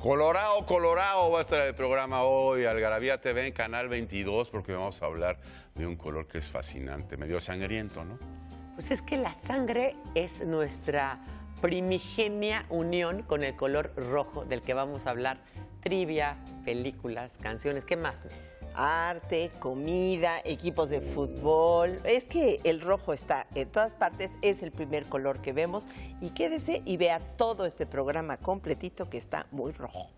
Colorado, Colorado va a estar el programa hoy, Algarabía TV en Canal 22, porque vamos a hablar de un color que es fascinante, medio sangriento, ¿no? Pues es que la sangre es nuestra primigenia unión con el color rojo del que vamos a hablar, trivia, películas, canciones, ¿qué más? arte, comida, equipos de fútbol. Es que el rojo está en todas partes, es el primer color que vemos y quédese y vea todo este programa completito que está muy rojo.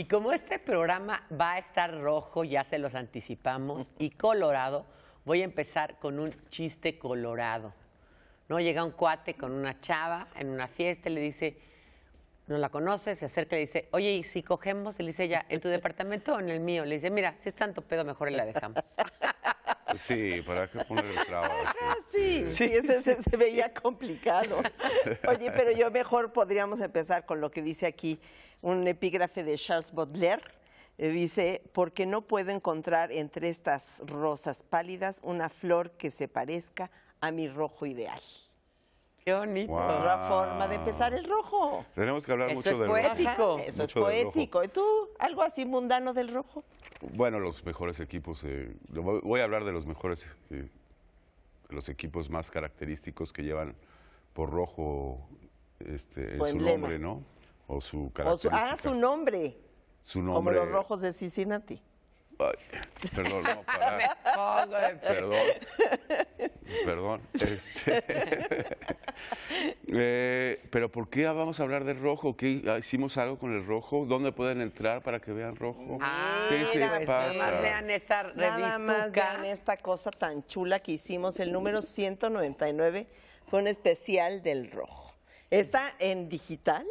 Y como este programa va a estar rojo, ya se los anticipamos, y colorado, voy a empezar con un chiste colorado. No llega un cuate con una chava en una fiesta, le dice, no la conoces, se acerca y le dice, oye, ¿y si cogemos? le dice ella, ¿en tu departamento o en el mío? Le dice, mira, si es tanto pedo, mejor la dejamos. Sí, para que poner el trabajo. Sí, sí, se veía complicado. Oye, pero yo mejor podríamos empezar con lo que dice aquí un epígrafe de Charles Baudelaire. Eh, dice, porque no puedo encontrar entre estas rosas pálidas una flor que se parezca a mi rojo ideal ni Otra forma de empezar el rojo. Tenemos que hablar mucho del poético. es poético. eso es poético. ¿Y tú algo así mundano del rojo? Bueno, los mejores equipos. Eh, voy a hablar de los mejores, eh, los equipos más característicos que llevan por rojo este, su nombre, ¿no? O su característica. O su, ah, su nombre. Su nombre. Como los rojos de Cincinnati. perdón, no, para. Perdón. Perdón. Este, Eh, pero ¿por qué vamos a hablar de rojo? ¿Qué hicimos algo con el rojo? ¿Dónde pueden entrar para que vean rojo? Ah, nada más vean esta Nada más vean esta cosa tan chula que hicimos, el número 199 fue un especial del rojo. Está en digital,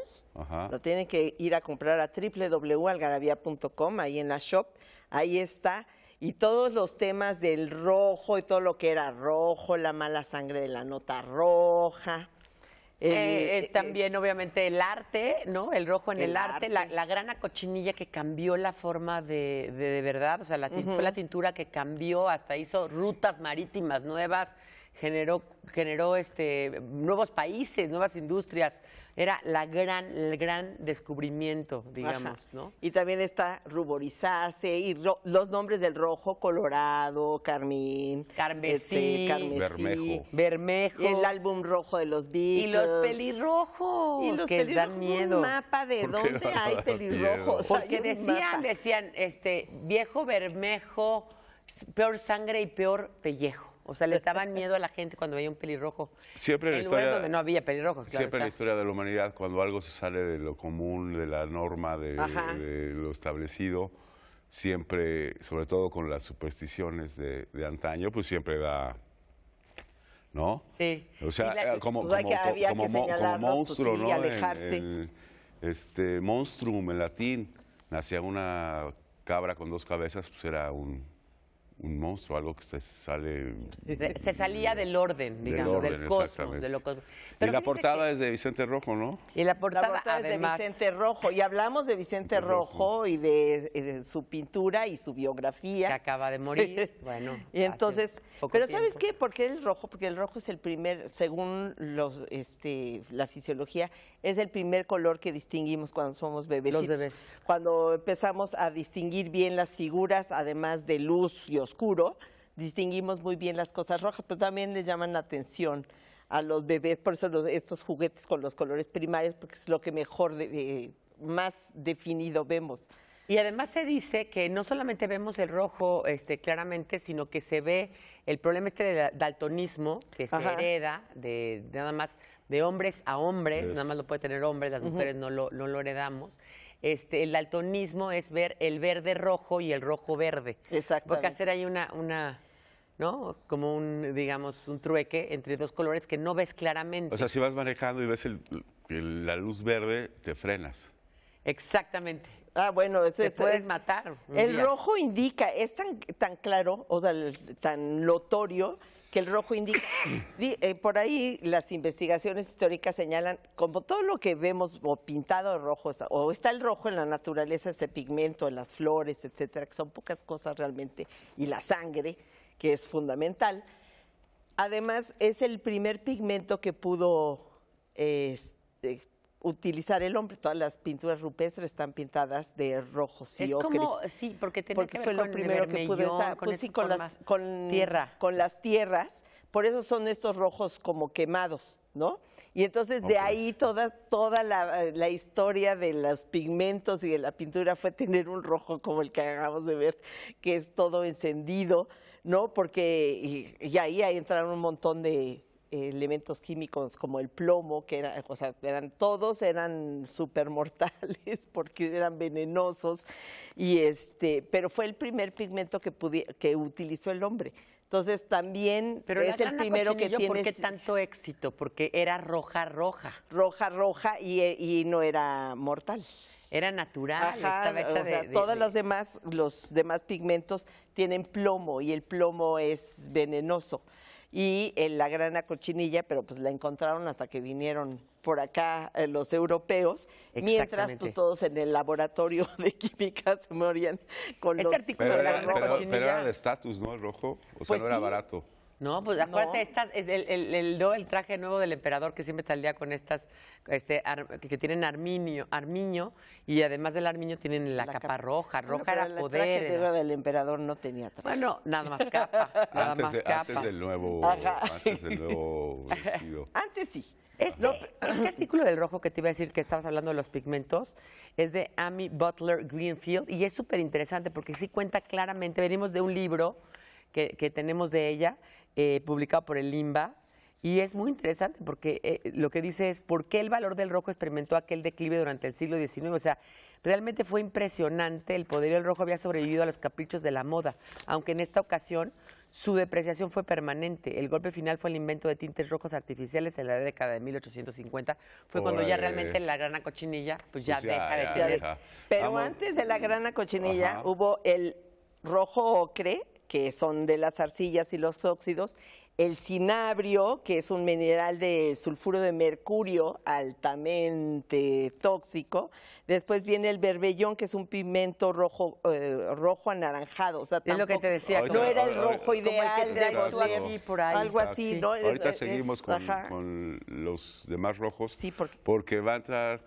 lo tienen que ir a comprar a www.algarabía.com, ahí en la shop, ahí está y todos los temas del rojo y todo lo que era rojo, la mala sangre de la nota roja. Eh, eh, eh, también, obviamente, el arte, ¿no? El rojo en el, arte, La, la, gran que cambió la forma de, de, verdad, o sea, fue la tintura que cambió, hasta hizo rutas marítimas nuevas, generó, generó este, nuevos países, nuevas industrias era la gran, el gran descubrimiento, digamos, ¿no? Y también está ruborizarse y los nombres del rojo, colorado, carmín, carmesí, este, carmesí bermejo. el álbum rojo de los Beatles. Y los pelirrojos, y los que pelirrojos, miedo. un mapa de dónde hay pelirrojos. Porque decían, decían, este, viejo bermejo, peor sangre y peor pellejo. O sea, le daban miedo a la gente cuando veía un pelirrojo. Siempre en la historia, donde no había pelirrojos. siempre en la historia de la humanidad, cuando algo se sale de lo común, de la norma, de, lo establecido, siempre, sobre todo con las supersticiones de, antaño, pues siempre da ¿no? Sí. O sea, eh, pues como, había pues monstruo, Alejarse. este, monstrum en latín, nacía una cabra con dos cabezas, pues era un un monstruo, algo que se sale... Se salía del orden, digamos, del, orden, y la portada es de Vicente Rojo, ¿no? Y la portada, es de Vicente Rojo. Y hablamos de Vicente Rojo, y de, su pintura y su biografía. Que acaba de morir, bueno. y entonces... Pero ¿sabes qué? ¿Por qué el rojo? Porque el rojo es el primer, según los, este, la fisiología, es el primer color que distinguimos cuando somos bebés. Los bebés. Cuando empezamos a distinguir bien las figuras, además de luz y oscuro, distinguimos muy bien las cosas rojas, pero también le llaman la atención a los bebés, por eso estos juguetes con los colores primarios, porque es lo que mejor, eh, más definido vemos. Y además se dice que no solamente vemos el rojo este, claramente, sino que se ve el problema este de daltonismo, que se hereda de, nada más de hombres a hombres, nada más lo puede tener hombre, las mujeres lo, no lo heredamos. Este, el daltonismo es ver el verde rojo y el rojo verde. Exacto. Porque hacer ahí una, una, ¿no? Como un, digamos, un trueque entre dos colores que no ves claramente. O sea, si vas manejando y ves la luz verde, te frenas. Exactamente. Ah, bueno, te puedes matar. El rojo indica, es tan, tan claro, o sea, tan notorio que el rojo indica. Eh, por ahí las investigaciones históricas señalan, como todo lo que vemos o pintado de rojo, o está el rojo en la naturaleza, ese pigmento, en las flores, etcétera, que son pocas cosas realmente, y la sangre, que es fundamental. Además, es el primer pigmento que pudo este, utilizar el hombre. Todas las pinturas rupestres están pintadas de rojo, sí, es como, sí, porque fue con lo primero que pude con, pues con las tierra, con las tierras. Por eso son estos rojos como quemados, ¿no? Y entonces de ahí toda toda la, historia de los pigmentos y de la pintura fue tener un rojo como el que acabamos de ver, que es todo encendido, ¿no? Porque y, y ahí entraron un montón de elementos químicos como el plomo, que era, o sea, eran, todos eran supermortales porque eran venenosos, y este, pero fue el primer pigmento que, que utilizó el hombre. Entonces también pero es el primero que tiene. tanto éxito? Porque era roja, roja. Roja, roja y, y no era mortal. Era natural, Todos demás, los demás pigmentos tienen plomo y el plomo es venenoso y en la grana cochinilla, pero pues la encontraron hasta que vinieron por acá eh, los europeos, mientras pues todos en el laboratorio de química se morían con este los... pero, era, estatus, ¿no? El rojo, o sea, pues no era barato. No, pues acuérdate, el, traje nuevo del emperador que siempre está día con estas, este, que tienen arminio, armiño, y además del armiño tienen la, capa, roja, roja era poder. El traje del emperador no tenía traje. Bueno, nada más capa, nada más capa. Antes del nuevo, antes vestido. Antes sí. Este, artículo del rojo que te iba a decir que estabas hablando de los pigmentos es de Amy Butler Greenfield y es súper interesante porque sí cuenta claramente, venimos de un libro que, que tenemos de ella eh, publicado por el Limba Y es muy interesante porque eh, lo que dice es por qué el valor del rojo experimentó aquel declive durante el siglo XIX. O sea, realmente fue impresionante. El poder del rojo había sobrevivido a los caprichos de la moda, aunque en esta ocasión su depreciación fue permanente. El golpe final fue el invento de tintes rojos artificiales en la década de 1850. Fue cuando ya realmente la grana cochinilla, pues ya, pues deja de Pero antes de la grana cochinilla hubo el rojo ocre que son de las arcillas y los óxidos, el cinabrio, que es un mineral de sulfuro de mercurio altamente tóxico. Después viene el berbellón, que es un pimento rojo eh, rojo anaranjado. O sea, es lo que te decía. no era el rojo ideal, de algo, así, ah, ¿no? Ahorita seguimos con, los demás rojos, sí, porque va a entrar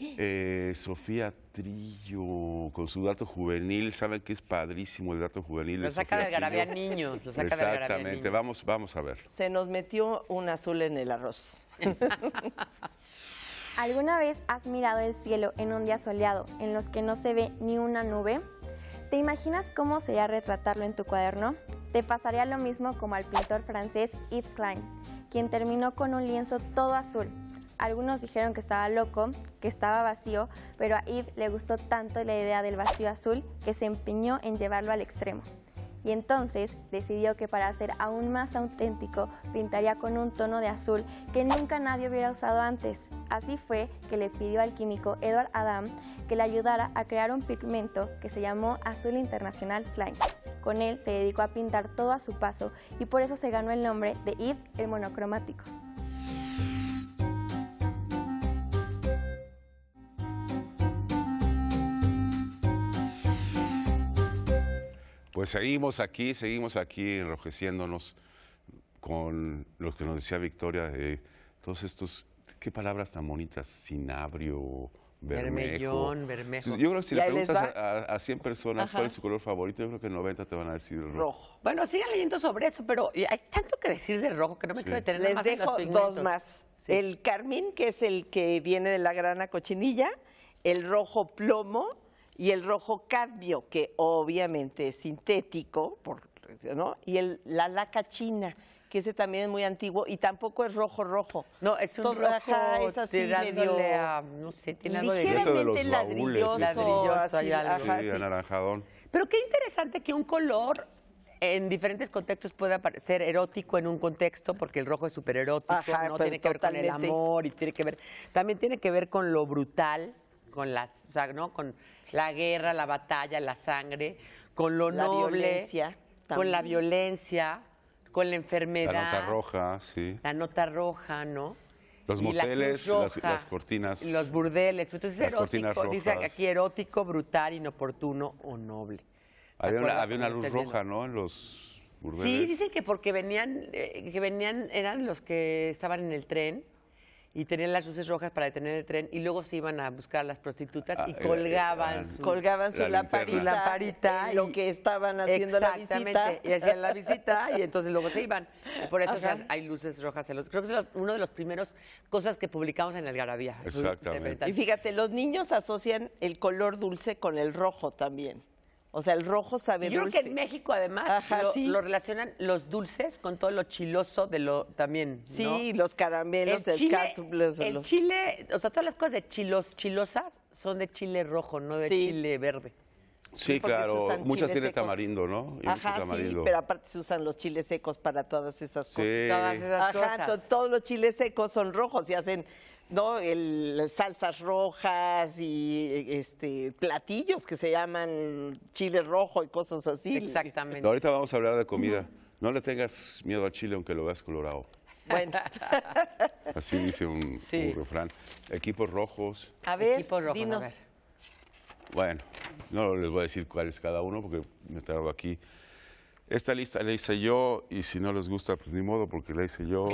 eh, Sofía Trillo, con su dato juvenil, saben que es padrísimo el dato juvenil. Lo saca del Garabía Niños, lo saca Exactamente, vamos, vamos a ver. Se nos metió un azul en el arroz. ¿Alguna vez has mirado el cielo en un día soleado en los que no se ve ni una nube? ¿Te imaginas cómo sería retratarlo en tu cuaderno? Te pasaría lo mismo como al pintor francés Yves Klein, quien terminó con un lienzo todo azul, algunos dijeron que estaba loco, que estaba vacío, pero a Yves le gustó tanto la idea del vacío azul que se empeñó en llevarlo al extremo. Y entonces decidió que para ser aún más auténtico pintaría con un tono de azul que nunca nadie hubiera usado antes. Así fue que le pidió al químico Edward Adam que le ayudara a crear un pigmento que se llamó Azul Internacional Klein. Con él se dedicó a pintar todo a su paso y por eso se ganó el nombre de Yves el monocromático. pues seguimos aquí, seguimos aquí enrojeciéndonos con lo que nos decía Victoria, de todos estos, qué palabras tan bonitas, sinabrio, bermejo. Bermellón, Yo creo que si le preguntas a, 100 personas cuál es su color favorito, yo creo que 90 te van a decir rojo. Bueno, sigan leyendo sobre eso, pero hay tanto que decir de rojo que no me quiero detener. Les dejo dos más. El carmín, que es el que viene de la grana cochinilla, el rojo plomo, y el rojo cadmio, que obviamente es sintético, y el, la laca china, que ese también es muy antiguo y tampoco es rojo rojo. No, es un rojo es así medio ah, no sé, tiene ligeramente de ladrilloso, ladrilloso así, anaranjadón. Pero qué interesante que un color en diferentes contextos pueda ser erótico en un contexto, porque el rojo es súper erótico, no tiene que ver con el amor y tiene que ver, también tiene que ver con lo brutal, con la, ¿no? con la guerra, la batalla, la sangre, con lo la noble, violencia, con la violencia, con la enfermedad. La nota roja, sí. La nota roja, ¿no? Los moteles, las, cortinas. Los burdeles. Entonces, erótico, dice aquí erótico, brutal, inoportuno o noble. Había una, luz roja, ¿no? En los burdeles. Sí, dicen que porque venían, eh, que venían, eran los que estaban en el tren y tenían las luces rojas para detener el tren y luego se iban a buscar a las prostitutas ah, y colgaban, colgaban la lamparita, y, lo que estaban haciendo la visita. y hacían la visita y entonces luego se iban. por eso hay luces rojas en los... Creo que es uno de los primeros cosas que publicamos en el Garabía. Exactamente. Y fíjate, los niños asocian el color dulce con el rojo también. O sea, el rojo sabe Yo creo que en México, además, lo, relacionan los dulces con todo lo chiloso de lo también. Sí, los caramelos, el, chile, el chile, o sea, todas las cosas de chilos, chilosas son de chile rojo, no de chile verde. Sí, claro, muchas tienen tamarindo, ¿no? Ajá, sí, pero aparte se usan los chiles secos para todas esas cosas. Sí. Ajá, todos los chiles secos son rojos y hacen ¿no? El, salsas rojas y e, este, platillos que se llaman chile rojo y cosas así. Exactamente. ahorita vamos a hablar de comida. No le tengas miedo al chile aunque lo veas colorado. Bueno. Así dice un, refrán. Equipos rojos. A ver, Equipos rojos, Bueno, no les voy a decir cuál es cada uno porque me traigo aquí esta lista la hice yo y si no les gusta, pues ni modo, porque la hice yo.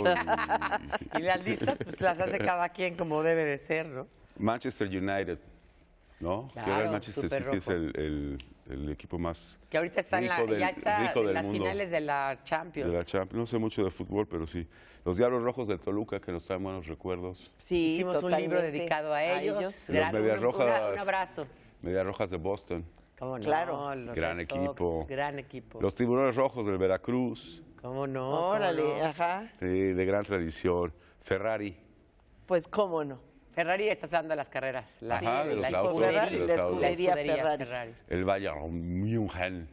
Y, las listas pues, las hace cada quien como debe de ser, ¿no? Manchester United, ¿no? que ahora el Manchester City es el, equipo más Que ahorita está en, la, ya está en las finales de la Champions. De la Champions. No sé mucho de fútbol, pero sí. Los Diablos Rojos de Toluca, que nos traen buenos recuerdos. Sí, Hicimos un libro dedicado a ellos. A ellos. Los Rojas. un abrazo. Media Rojas de Boston. Claro. Los gran equipo. Los Tiburones Rojos del Veracruz. ¿Cómo no? Órale, ajá. Sí, de gran tradición. Ferrari. Pues cómo no. Ferrari está dando las carreras. La, ajá, de los la, autos, de la escudería, Ferrari. El Bayern München.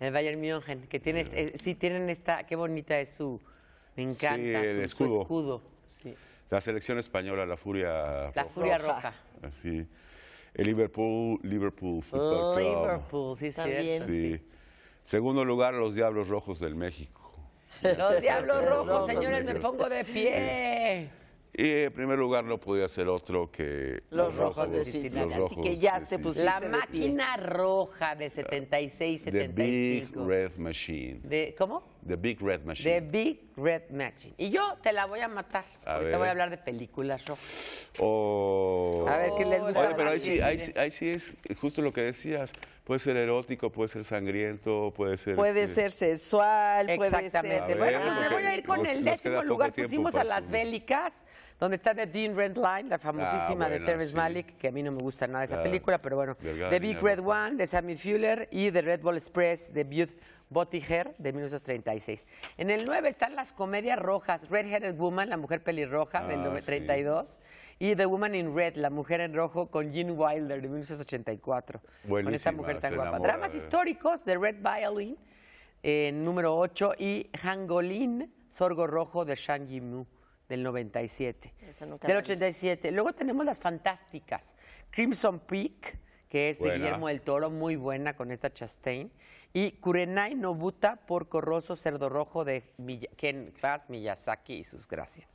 El Bayern München, que tiene, este, eh, sí tienen esta, qué bonita es su, me encanta, el su, escudo. La selección española, la Furia Roja. La Furia Roja. Sí. El Liverpool, Liverpool oh, Football Club. Liverpool, sí, También. sí. Segundo lugar, los Diablos Rojos del México. Los Diablos Rojos, señores, me pongo de pie. Y en primer lugar no podía ser otro que los, rojos, de Cincinnati, que ya te pusiste La máquina roja de 76, 75. The Big Red Machine. De, ¿Cómo? The Big Red Machine. The Big Red Machine. Y yo te la voy a matar. te voy a hablar de películas rojas. Oh. A ver qué les gusta. pero ahí sí, es justo lo que decías. Puede ser erótico, puede ser sangriento, puede ser. Puede este, ser sexual, Puede ser... Exactamente. bueno, pues me voy a ir con el décimo lugar. Pusimos a las bélicas, donde está The Dean Red Line, la famosísima ah, de Terrence Malik, que a mí no me gusta nada esa película, pero bueno. The Big Red One de Sammy Fuller y The Red Bull Express de ...Bottiger, de 1936. En el 9 están las comedias rojas, Red Headed Woman, la mujer pelirroja del 32, ah, y The Woman in Red, la mujer en rojo con Gene Wilder de 1984. con esta mujer tan guapa. Dramas históricos The Red Violin, eh, número 8, y Hangolin, Sorgo Rojo de Shang Yimou del 97. Del 87. Luego tenemos las fantásticas. Crimson Peak, que es de Guillermo del Toro, muy buena con esta Chastain. Y Kurenai Nobuta por Corroso Cerdo Rojo de Ken Paz Miyazaki y sus gracias.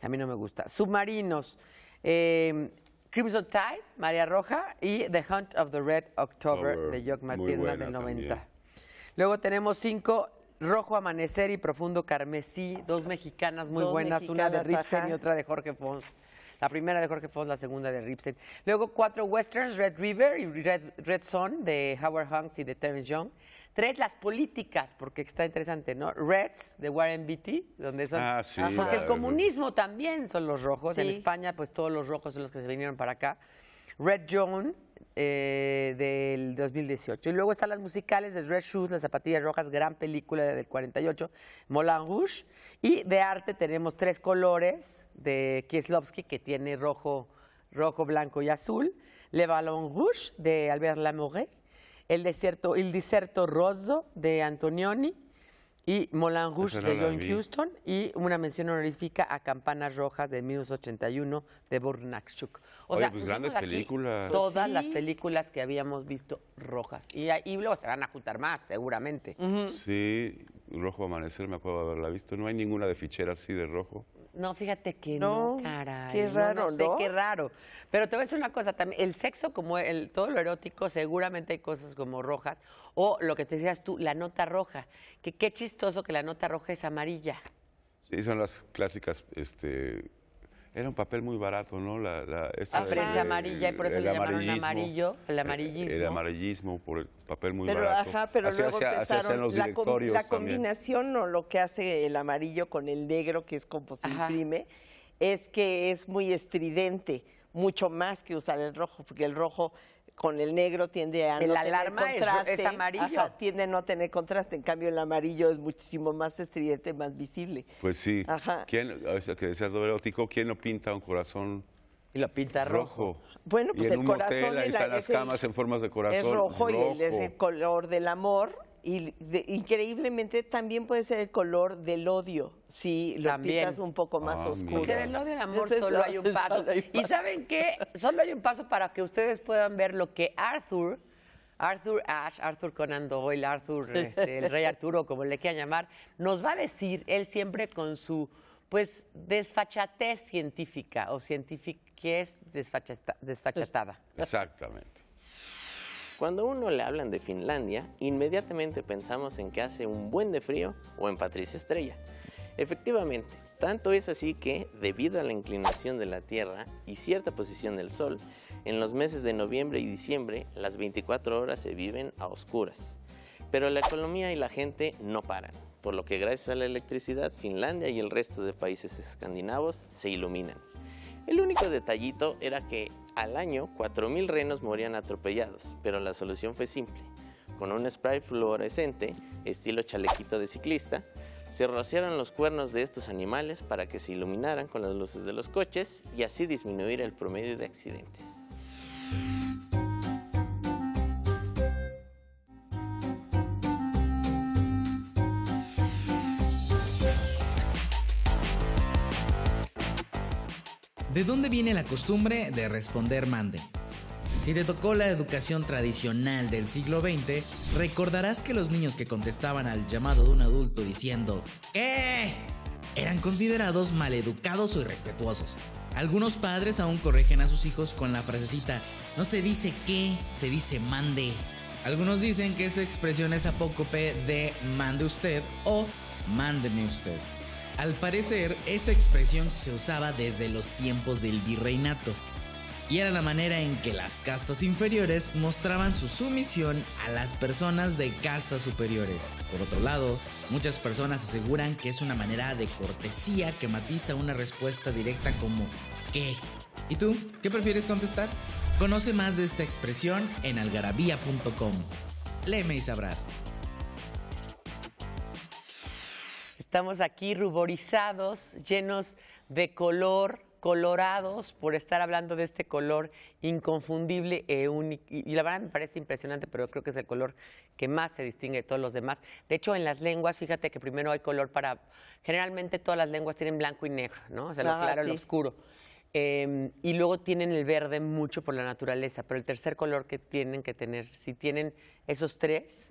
A mí no me gusta. Submarinos. Eh, Crimson Tide, María Roja, y The Hunt of the Red October de Jock Matilda de 90. Luego tenemos cinco, Rojo Amanecer y Profundo Carmesí, dos mexicanas muy buenas, una de Richard y otra de Jorge Fons. La primera de Jorge Fons, la segunda de Ripstein. Luego cuatro westerns, Red River y Red, Red de Howard Hanks y de Terence Young. Tres, las políticas, porque está interesante, ¿no? Reds de Warren Beatty, donde son... Ah, sí, porque el comunismo también son los rojos. En España, pues todos los rojos son los que se vinieron para acá. Red Zone... Eh, del 2018. Y luego están las musicales de Red Shoes, Las Zapatillas Rojas, gran película del 48, Moulin Rouge. Y de arte tenemos Tres Colores de Kieslowski, que tiene rojo, rojo, blanco y azul. Le Ballon Rouge de Albert Lamouret. El, desierto, el Diserto Rosso de Antonioni y Moulin Rouge de John Houston y una mención honorífica a Campanas Rojas de 1981 de Burnakshuk. O sea, pues, pues grandes películas. Todas las películas que habíamos visto rojas. Y, luego se van a juntar más, seguramente. Sí, Rojo Amanecer me acuerdo haberla visto. No hay ninguna de fichera así de rojo. No, fíjate que no, no Qué raro, no, sé, qué raro. Pero te voy a decir una cosa, también el sexo como todo lo erótico, seguramente hay cosas como rojas o lo que te decías tú, la nota roja, que qué chistoso que la nota roja es amarilla. Sí, son las clásicas este era un papel muy barato, ¿no? La, la prensa ah, amarilla y por eso le llamaron amarillo, el eh, amarillismo. El, amarillismo por el papel muy pero, Ajá, pero luego empezaron los la, la combinación o lo que hace el amarillo con el negro, que es como se imprime, es que es muy estridente, mucho más que usar el rojo, porque el rojo con el negro tiende a no tener contraste. alarma es amarillo. tiende a no tener contraste. En cambio, el amarillo es muchísimo más estridente, más visible. Pues sí. Ajá. ¿Quién, a decías que decía ¿quién no pinta un corazón y lo pinta rojo. Bueno, pues el corazón hotel, las camas en formas de corazón. Es rojo, y es el color del amor y increíblemente también puede ser el color del odio, si lo también. un poco más ah, oscuro. Porque del odio al amor solo, hay un paso. Y saben qué, solo hay un paso para que ustedes puedan ver lo que Arthur, Arthur Ash, Arthur Conan Doyle, Arthur, este, el rey Arturo, como le quieran llamar, nos va a decir, él siempre con su pues desfachatez científica o científica que es desfachatada. Exactamente. Cuando uno le hablan de Finlandia, inmediatamente pensamos en que hace un buen de frío o en Patricia Estrella. Efectivamente, tanto es así que, debido a la inclinación de la Tierra y cierta posición del Sol, en los meses de noviembre y diciembre las 24 horas se viven a oscuras. Pero la economía y la gente no paran, por lo que gracias a la electricidad Finlandia y el resto de países escandinavos se iluminan. El único detallito era que al año, 4.000 renos morían atropellados, pero la solución fue simple. Con un spray fluorescente, estilo chalequito de ciclista, se rociaron los cuernos de estos animales para que se iluminaran con las luces de los coches y así disminuir el promedio de accidentes. ¿De dónde viene la costumbre de responder mande? Si te tocó la educación tradicional del siglo XX, recordarás que los niños que contestaban al llamado de un adulto diciendo ¿Qué? eran considerados maleducados o irrespetuosos. Algunos padres aún corrigen a sus hijos con la frasecita no se dice qué, se dice mande. Algunos dicen que esa expresión es apócope de mande usted o mándeme usted. Al parecer, esta expresión se usaba desde los tiempos del virreinato y era la manera en que las castas inferiores mostraban su sumisión a las personas de castas superiores. Por otro lado, muchas personas aseguran que es una manera de cortesía que matiza una respuesta directa como ¿qué? ¿Y tú? ¿Qué prefieres contestar? Conoce más de esta expresión en algarabía.com. Leme y sabrás. Estamos aquí ruborizados, llenos de color, colorados por estar hablando de este color inconfundible e único. Y la verdad me parece impresionante, pero yo creo que es el color que más se distingue de todos los demás. De hecho, en las lenguas, fíjate que primero hay color para... Generalmente todas las lenguas tienen blanco y negro, ¿no? O sea, lo claro y lo oscuro. Em, y luego tienen el verde mucho por la naturaleza, pero el tercer color que tienen que tener, si tienen esos tres,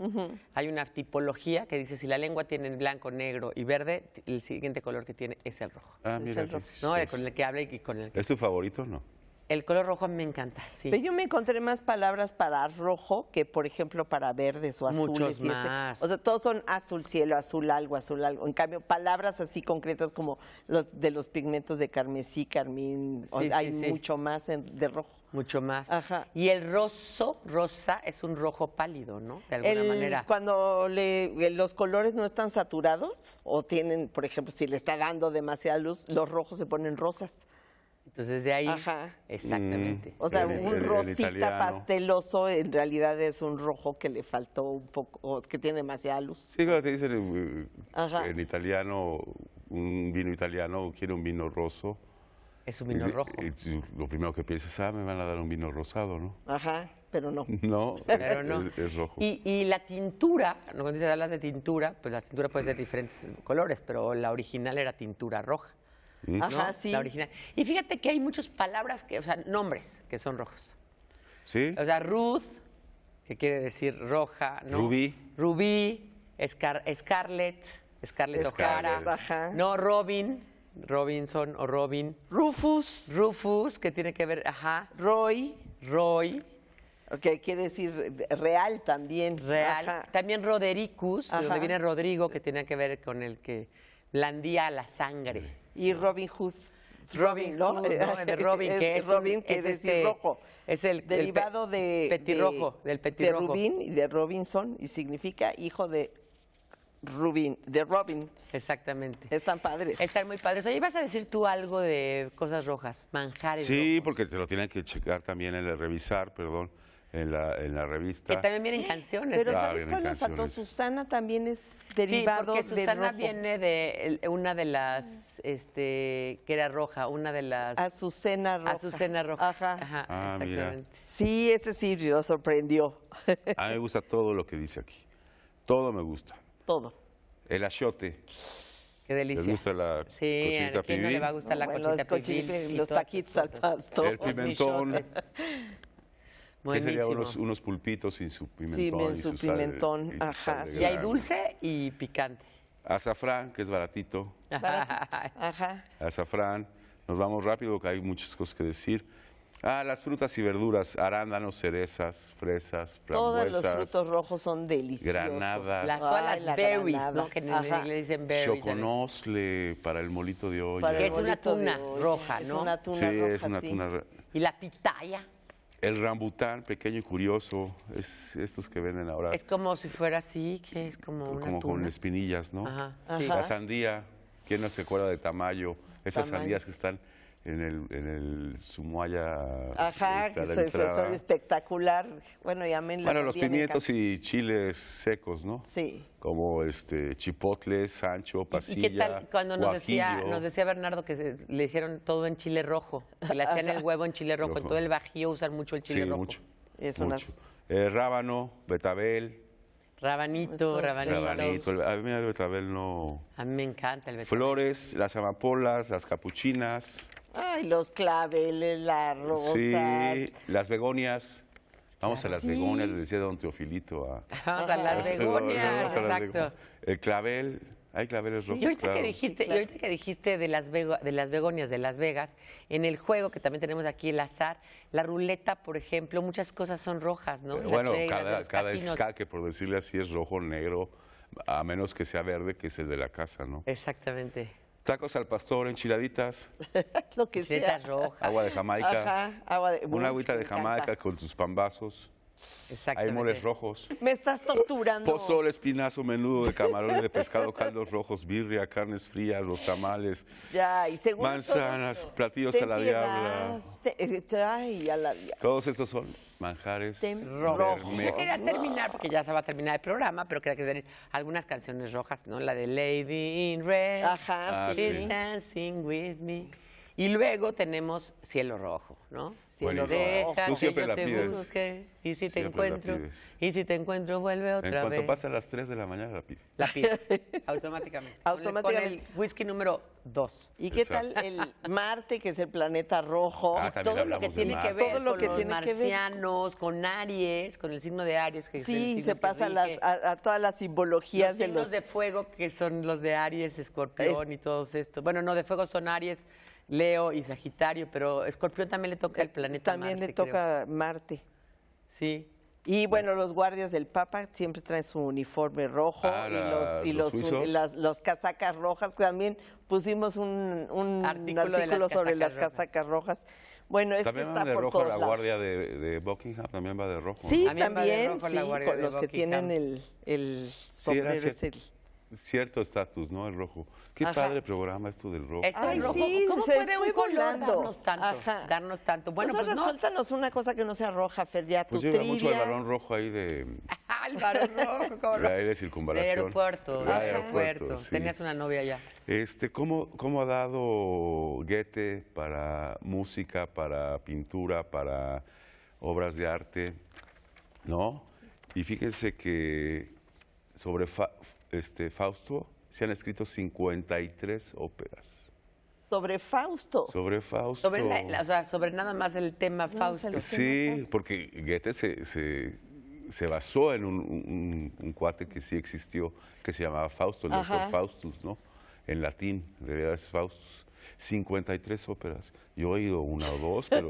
hay una tipología que dice si la lengua tiene blanco, negro y verde, el siguiente color que tiene es el rojo. Ah, es mira, ¿no? Con el que habla y con el ¿Es tu favorito no? El color rojo me encanta, Pero yo me encontré más palabras para rojo que, por ejemplo, para verdes o azules. Muchos más. O sea, todos son azul cielo, azul algo, azul algo. En cambio, palabras así concretas como los de los pigmentos de carmesí, carmín, hay mucho más de rojo. Mucho más. Ajá. Y el roso, rosa, es un rojo pálido, ¿no? De alguna manera. Cuando le, eh, los colores no están saturados o tienen, por ejemplo, si le está dando demasiada luz, los rojos se ponen rosas. Entonces de ahí, exactamente. o sea, un rosita pasteloso en realidad es un rojo que le faltó un poco, que tiene demasiada luz. Sí, cuando te dicen eh, en italiano, un vino italiano quiere un vino roso. Es un vino rojo. Y, lo primero que piensas, ah, me van a dar un vino rosado, ¿no? Ajá, pero no. No, pero no. Es, rojo. Y, la tintura, cuando te hablas de tintura, pues la tintura puede ser de diferentes colores, pero la original era tintura roja. ¿Mm? original. Y fíjate que hay muchas palabras, que, o sea, nombres que son rojos. Sí. O sea, Ruth, que quiere decir roja, ¿no? Rubí. Rubí, Scarlett, Scarlett O'Hara. No, Robin. Robinson o Robin. Rufus. Rufus, que tiene que ver, ajá. Roy. Roy. que quiere decir real también. Real. También Rodericus, donde viene Rodrigo, que tiene que ver con el que blandía la sangre y Robin Hood. Robin, ¿no? De Robin, que es, este, el derivado de petirrojo, del petirrojo. De y de Robinson y significa hijo de de Robin. Exactamente. Están padres. Están muy padres. Oye, vas a decir tú algo de cosas rojas, manjares. Sí, porque te lo tienen que checar también, el revisar, perdón en la, revista. Que también vienen canciones. Pero ¿sabes ah, cuál nos faltó? Susana también es derivado sí, porque Susana viene de una de las, este, que era roja, una de las... Azucena Roja. Azucena Roja. Ajá. Ajá ah, mira. Sí, ese sí lo sorprendió. A mí me gusta todo lo que dice aquí. Todo me gusta. Todo. El achiote. Qué delicia. ¿Les gusta la sí, a mí no le va a gustar la bueno, pibil? Los, los taquitos al pasto. El pimentón. Buenísimo. unos, unos pulpitos sin su pimentón? Sí, sin su pimentón, ajá. Y, hay dulce y picante. Azafrán, que es baratito. ajá. Azafrán. Nos vamos rápido porque hay muchas cosas que decir. Ah, las frutas y verduras, arándanos, cerezas, fresas, frambuesas. Todos los frutos rojos son deliciosos. Granadas. Las, todas las berries, ¿no? Que en inglés dicen berries. Choconosle para el molito de hoy Que es una tuna roja, ¿no? Es una tuna sí, roja, es una tuna tuna... ¿Y la pitaya? El rambután, pequeño y curioso, es estos que venden ahora. Es como si fuera así, que es como una Como con espinillas, ¿no? Ajá, La sandía, ¿quién no se acuerda de Tamayo? Esas sandías que están en el, en el Sumuaya. Ajá, eso, es espectacular. Bueno, llamen Bueno, los pimientos y chiles secos, ¿no? Sí. Como este chipotle, sancho, pasilla. ¿Y qué tal cuando nos decía, nos decía Bernardo que le hicieron todo en chile rojo? le hacían el huevo en chile rojo. En todo el bajío usan mucho el chile sí, rojo. Mucho, Es mucho. Eh, rábano, betabel, pues, pues, rabanito, rabanito. a mí el vez no. A mí me encanta el betabel. Flores, las amapolas, las capuchinas. Ay, los claveles, las rosas. Sí, las begonias. Vamos a las begonias, le decía don Teofilito. A... Vamos a las begonias, exacto. El clavel, hay claveles rojos. Y ahorita, que, dijiste, y ahorita que dijiste de las, de las begonias de Las Vegas, en el juego que también tenemos aquí, el azar, la ruleta, por ejemplo, muchas cosas son rojas, ¿no? bueno, cada, cada por decirle así, es rojo, negro, a menos que sea verde, que es el de la casa, ¿no? Exactamente. Tacos al pastor, enchiladitas. Lo que sea. rojas. Agua de Jamaica. Ajá, agua de... Una agüita de Jamaica con sus pambazos. Hay moles rojos. Me estás torturando. Pozole, espinazo, menudo de camarones de pescado, caldos rojos, birria, carnes frías, los tamales. Ya, y según Manzanas, platillos a la diabla. Eh, ay, a la diabla. Todos estos son manjares rojos. Yo quería terminar, porque ya se va a terminar el programa, pero quería que den algunas canciones rojas, ¿no? La de Lady in Red. Ajá, ah, Dancing with me. Y luego tenemos Cielo Rojo, ¿no? Si dejas, te pides. y si te encuentro, y si te encuentro, vuelve En cuanto vez. las 3 de la mañana la pide. La pide, automáticamente. Con el- whisky número 2. ¿Y qué tal el Marte, que es el planeta rojo? Ah, Todo lo que tiene que ver con los marcianos, con Aries, con el signo de Aries. sí, se pasa a, todas las simbologías los de signos de fuego que son los de Aries, Escorpión y todos estos. Bueno, no, de fuego son Aries, Leo y Sagitario, pero Escorpión también le toca el eh, planeta también Marte. También le toca Marte. Sí. Y bueno, los guardias del Papa siempre traen su uniforme rojo y, los, y los, las, casacas rojas. También pusimos un, un artículo, sobre las casacas rojas. Bueno, es que está de rojo la guardia de, Buckingham, también va de rojo. Sí, también, sí, con los que tienen el, el sombrero cierto estatus, ¿no? El rojo. Qué padre programa esto del rojo. Ay, Sí, ¿Cómo se puede un color darnos tanto? Ajá. Darnos tanto. Bueno, pues, pues suéltanos una cosa que no sea roja, Fer, ya pues tu trivia. mucho el varón rojo ahí de... el varón rojo, ¿cómo De circunvalación. De aeropuerto. De aeropuerto. Tenías una novia allá. Este, ¿cómo, ¿Cómo ha dado Goethe para música, para pintura, para obras de arte? ¿No? Y fíjense que sobre este, Fausto se han escrito 53 óperas. ¿Sobre Fausto? Sobre Fausto. Sobre, o sea, sobre nada más el tema Fausto. sí, pues. porque Goethe se, se, basó en un, un, cuate que sí existió, que se llamaba Fausto, el doctor Faustus, ¿no? En latín, de verdad es Faustus. 53 óperas. Yo he oído una o dos, pero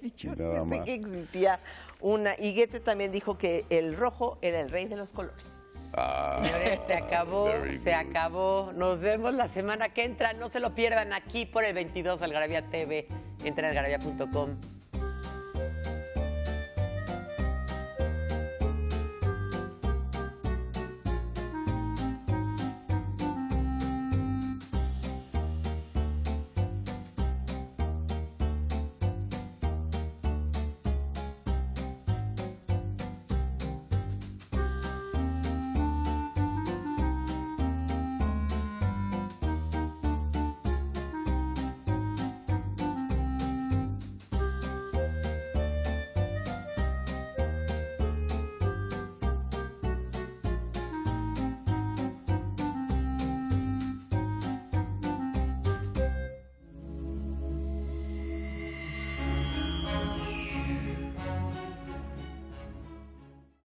sí, yo nada que existía una. Y Goethe también dijo que el rojo era el rey de los colores. Señores, ah, se ah, acabó, se acabó. Nos vemos la semana que entra. No se lo pierdan aquí por el 22 Algarabía TV. entren en